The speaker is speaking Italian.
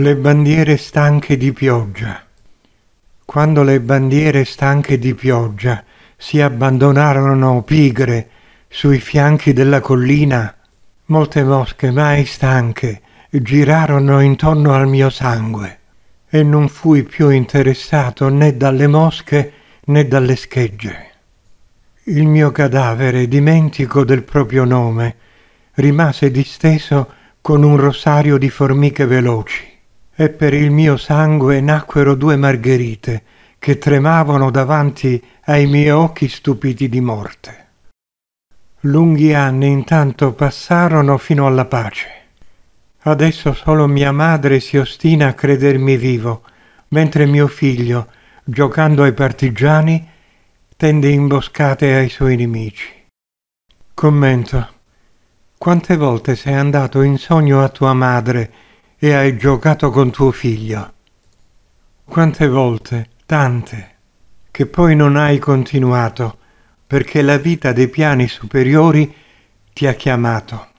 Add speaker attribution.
Speaker 1: Le bandiere stanche di pioggia. Quando le bandiere stanche di pioggia si abbandonarono pigre sui fianchi della collina, molte mosche mai stanche girarono intorno al mio sangue e non fui più interessato né dalle mosche né dalle schegge. Il mio cadavere, dimentico del proprio nome, rimase disteso con un rosario di formiche veloci e per il mio sangue nacquero due margherite che tremavano davanti ai miei occhi stupiti di morte. Lunghi anni intanto passarono fino alla pace. Adesso solo mia madre si ostina a credermi vivo, mentre mio figlio, giocando ai partigiani, tende imboscate ai suoi nemici. Commento. Quante volte sei andato in sogno a tua madre e hai giocato con tuo figlio. Quante volte, tante, che poi non hai continuato, perché la vita dei piani superiori ti ha chiamato.